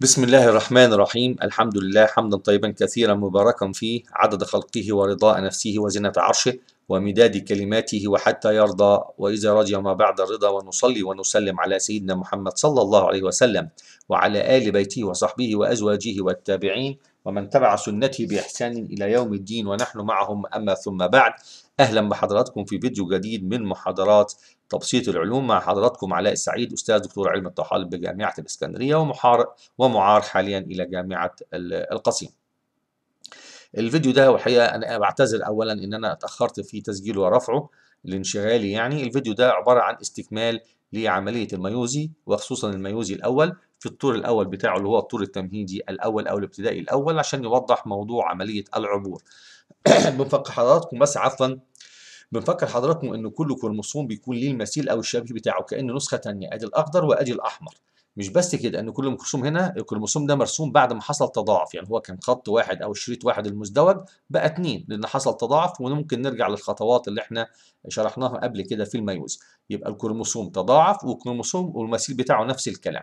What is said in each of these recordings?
بسم الله الرحمن الرحيم الحمد لله حمدا طيبا كثيرا مباركا فيه عدد خلقه ورضاء نفسه وزنة عرشه ومداد كلماته وحتى يرضى وإذا رضي ما بعد الرضا ونصلي ونسلم على سيدنا محمد صلى الله عليه وسلم وعلى آل بيته وصحبه وأزواجه والتابعين ومن تبع سنته بإحسان إلى يوم الدين ونحن معهم أما ثم بعد أهلا بحضراتكم في فيديو جديد من محاضرات تبسيط العلوم مع حضراتكم علاء السعيد أستاذ دكتور علم الطحالب بجامعة الإسكندرية ومحار ومعار حاليا إلى جامعة القصيم الفيديو ده وحقيقة أنا بعتذر أولا إن أنا اتأخرت في تسجيله ورفعه لانشغالي يعني الفيديو ده عبارة عن استكمال لعملية الميوزي وخصوصا الميوزي الأول في الطور الأول بتاعه اللي هو الطور التمهيدي الأول أو الابتدائي الأول عشان يوضح موضوع عملية العبور بنفكر حضراتكم بس عفوا بنفكر حضراتكم ان كل كروموسوم بيكون ليه المثيل او الشبيه بتاعه كانه نسخه ثانيه ادي الاخضر وادي الاحمر مش بس كده ان كل كروموسوم هنا الكروموسوم ده مرسوم بعد ما حصل تضاعف يعني هو كان خط واحد او شريط واحد المزدوج بقى اتنين لان حصل تضاعف وممكن نرجع للخطوات اللي احنا شرحناها قبل كده في الميوز يبقى الكروموسوم تضاعف والكروموسوم والمثيل بتاعه نفس الكلام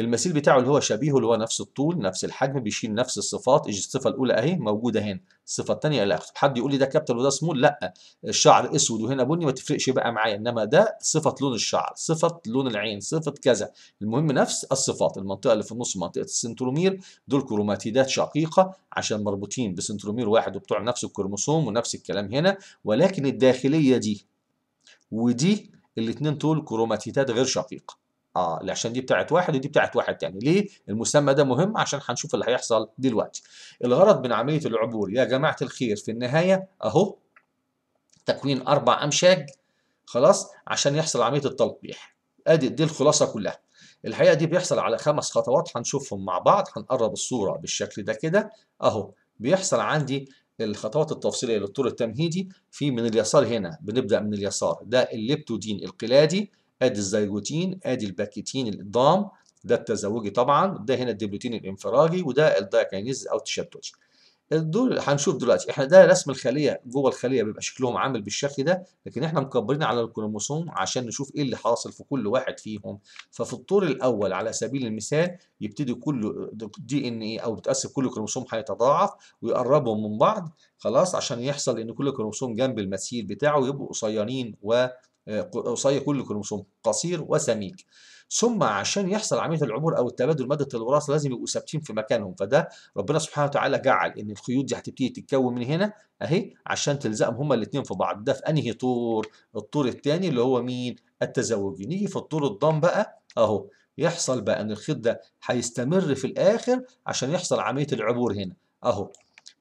المثيل بتاعه اللي هو شبيهه اللي هو نفس الطول نفس الحجم بيشيل نفس الصفات الصفه الاولى اهي موجوده هنا الصفه الثانيه الى اخره حد يقول لي ده كابيتال وده سمول لا الشعر اسود وهنا بني ما تفرقش بقى معايا انما ده صفه لون الشعر صفه لون العين صفه كذا المهم نفس الصفات المنطقه اللي في النص منطقه السنترومير دول كروماتيدات شقيقه عشان مربوطين بسنترومير واحد وبتوع نفس الكروموسوم ونفس الكلام هنا ولكن الداخليه دي ودي الاثنين دول كروماتيدات غير شقيقه اه عشان دي بتاعت واحد ودي بتاعت واحد تاني ليه المسمى ده مهم عشان هنشوف اللي هيحصل دلوقتي الغرض من عمليه العبور يا جماعه الخير في النهايه اهو تكوين اربع امشاج خلاص عشان يحصل عمليه التلقيح ادي دي الخلاصه كلها الحقيقه دي بيحصل على خمس خطوات هنشوفهم مع بعض هنقرب الصوره بالشكل ده كده اهو بيحصل عندي الخطوات التفصيليه للطور التمهيدي في من اليسار هنا بنبدا من اليسار ده الليبتودين القلادي ادي الزيجوتين ادي الباكيتين الضام ده التزاوجي طبعا ده هنا الدبلوتين الانفراجي وده الدايكاينيز او التشتتي دول هنشوف دلوقتي احنا ده رسم الخليه جوه الخليه بيبقى شكلهم عامل بالشكل ده لكن احنا مكبرين على الكروموسوم عشان نشوف ايه اللي حاصل في كل واحد فيهم ففي الطور الاول على سبيل المثال يبتدي كل دي ان ايه او بتاثر كل كروموسوم هيتضاعف ويقربهم من بعض خلاص عشان يحصل ان كل كروموسوم جنب المسير بتاعه يبقوا قصيرين و آه، قصي كل كروموسوم قصير وسميك ثم عشان يحصل عمليه العبور او التبادل ماده الوراثه لازم يبقوا ثابتين في مكانهم فده ربنا سبحانه وتعالى جعل ان الخيوط دي هتبتدي تتكون من هنا اهي عشان تلزقهم هما الاثنين في بعض ده في انهي طور الطور الثاني اللي هو مين التزوجي نيجي في الطور الضم بقى اهو يحصل بقى ان الخيط ده هيستمر في الاخر عشان يحصل عمليه العبور هنا اهو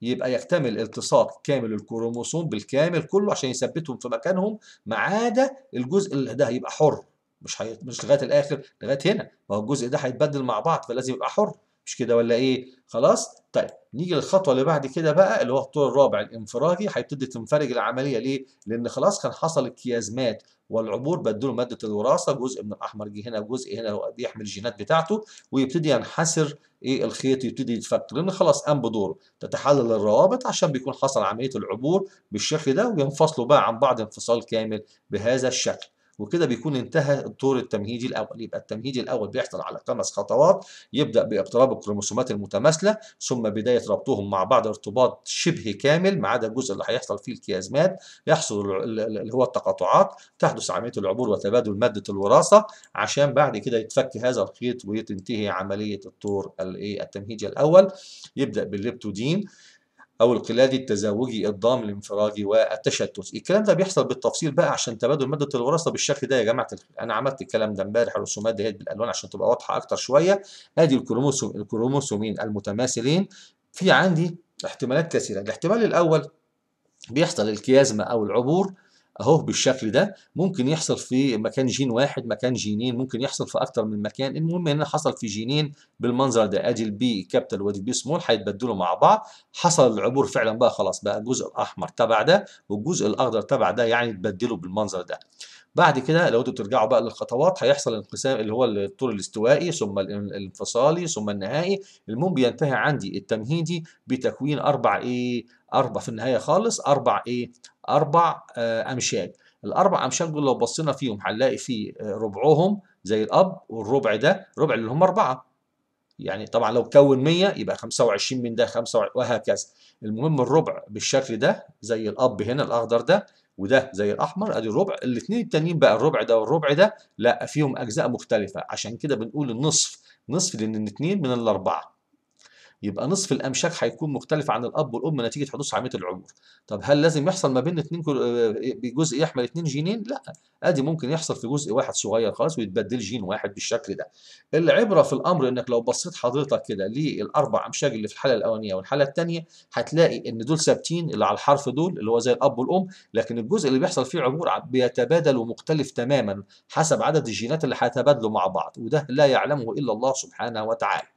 يبقى يكتمل التصاق كامل الكروموسوم بالكامل كله عشان يثبتهم في مكانهم ما عدا الجزء اللي ده هيبقى حر مش حي... مش لغايه الاخر لغايه هنا ما هو الجزء ده هيتبدل مع بعض فلازم يبقى حر مش كده ولا ايه خلاص طيب نيجي للخطوه اللي بعد كده بقى اللي هو الطول الرابع الانفراجي هيبتدي تنفرج العمليه ليه لان خلاص كان حصل الكيازمات والعبور بدلوا ماده الوراثه جزء من الاحمر جه هنا وجزء هنا بيحمل الجينات بتاعته ويبتدي ينحسر ايه الخيط يبتدي يتفك لان خلاص قام بدوره تتحلل الروابط عشان بيكون حصل عمليه العبور بالشكل ده وينفصلوا بقى عن بعض انفصال كامل بهذا الشكل وكده بيكون انتهى الدور التمهيدي الاول يبقى التمهيد الاول بيحصل على خمس خطوات يبدا باقتراب الكروموسومات المتماثله ثم بدايه ربطهم مع بعض ارتباط شبه كامل ما عدا الجزء اللي هيحصل فيه الكيازمات يحصل اللي هو التقاطعات تحدث عمليه العبور وتبادل ماده الوراثه عشان بعد كده يتفك هذا الخيط وتنتهي عمليه الدور إيه، التمهيدي الاول يبدا بالليبتودين أو القلادي التزاوجي الضام الانفراجي والتشتت الكلام ده بيحصل بالتفصيل بقى عشان تبادل مادة الوراثة بالشكل ده يا جماعة أنا عملت الكلام ده امبارح الرسومات ديت بالألوان عشان تبقى واضحة أكتر شوية أدي الكروموسوم الكروموسومين المتماثلين في عندي احتمالات كثيرة الاحتمال الأول بيحصل الكيازما أو العبور اهو بالشكل ده ممكن يحصل في مكان جين واحد مكان جينين ممكن يحصل في اكتر من مكان المهم هنا حصل في جينين بالمنظر ده ادي البي كابيتال وادي البي سمول هيتبدلوا مع بعض حصل العبور فعلا بقى خلاص بقى الجزء الاحمر تبع ده والجزء الاخضر تبع ده يعني اتبدلوا بالمنظر ده بعد كده لو انتوا بترجعوا بقى للخطوات هيحصل الانقسام اللي هو الطول الاستوائي ثم الانفصالي ثم النهائي المهم بينتهي عندي التمهيدي بتكوين اربع ايه اربع في النهايه خالص اربع ايه اربع آه، امشاج الاربع امشاج دول لو بصينا فيهم هنلاقي في آه، ربعهم زي الاب والربع ده ربع اللي هم اربعه يعني طبعا لو كون 100 يبقى 25 من ده 5 وهكذا المهم الربع بالشكل ده زي الاب هنا الاخضر ده وده زي الاحمر ادي الربع الاثنين التانيين بقى الربع ده والربع ده لا فيهم اجزاء مختلفه عشان كده بنقول النصف نصف لان الاثنين من الاربعه يبقى نصف الامشاك هيكون مختلف عن الاب والام نتيجه حدوث عاميه العبور طب هل لازم يحصل ما بين اثنين آه، آه، جزء يحمل اثنين جينين لا ادي ممكن يحصل في جزء واحد صغير خالص ويتبدل جين واحد بالشكل ده العبره في الامر انك لو بصيت حضرتك كده للاربع امشاج اللي في الحاله الاولانيه والحاله الثانيه هتلاقي ان دول ثابتين اللي على الحرف دول اللي هو زي الاب والام لكن الجزء اللي بيحصل فيه عبور بيتبادل ومختلف تماما حسب عدد الجينات اللي هيتبادلوا مع بعض وده لا يعلمه الا الله سبحانه وتعالى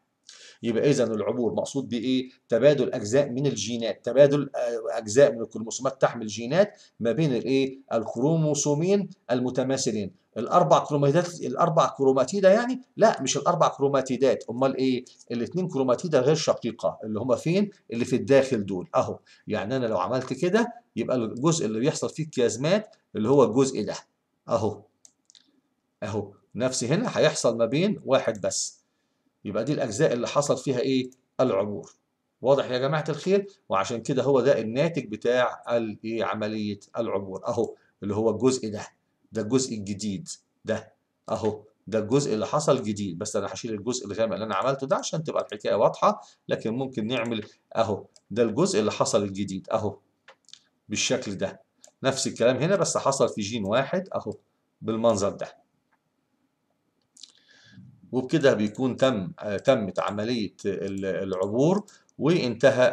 يبقى إذا العبور مقصود بإيه؟ تبادل أجزاء من الجينات تبادل آه، أجزاء من الكروموسومات تحمل جينات ما بين الإيه؟ الكروموسومين المتماثلين الاربع كروماتيدات الاربع كروماتيدا يعني لا مش الاربع كروماتيدات امال ايه الاثنين كروماتيدا غير شقيقه اللي هما فين اللي في الداخل دول اهو يعني انا لو عملت كده يبقى الجزء اللي بيحصل فيه الكيازمات اللي هو الجزء ده اهو اهو نفس هنا هيحصل ما بين واحد بس يبقى دي الأجزاء اللي حصل فيها إيه؟ العبور واضح يا جماعة الخير وعشان كده هو ده الناتج بتاع الايه عملية العبور أهو اللي هو الجزء ده ده الجزء الجديد ده أهو ده الجزء اللي حصل جديد بس أنا هشيل الجزء الغامق اللي أنا عملته ده عشان تبقى الحكاية واضحة لكن ممكن نعمل أهو ده الجزء اللي حصل الجديد أهو بالشكل ده نفس الكلام هنا بس حصل في جين واحد أهو بالمنظر ده وبكده بيكون تم تمت عملية العبور وانتهى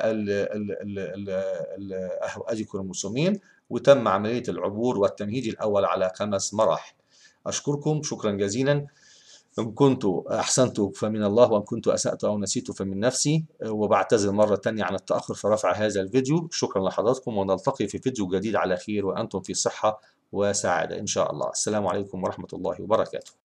ادي كروموسومين وتم عملية العبور والتمهيد الأول على خمس مراحل أشكركم شكرا جزيلا إن كنت أحسنت فمن الله وإن كنت أسأت أو نسيت فمن نفسي وبعتذر مرة ثانيه عن التأخر في رفع هذا الفيديو شكرا لحضراتكم ونلتقي في فيديو جديد على خير وأنتم في صحة وسعادة إن شاء الله السلام عليكم ورحمة الله وبركاته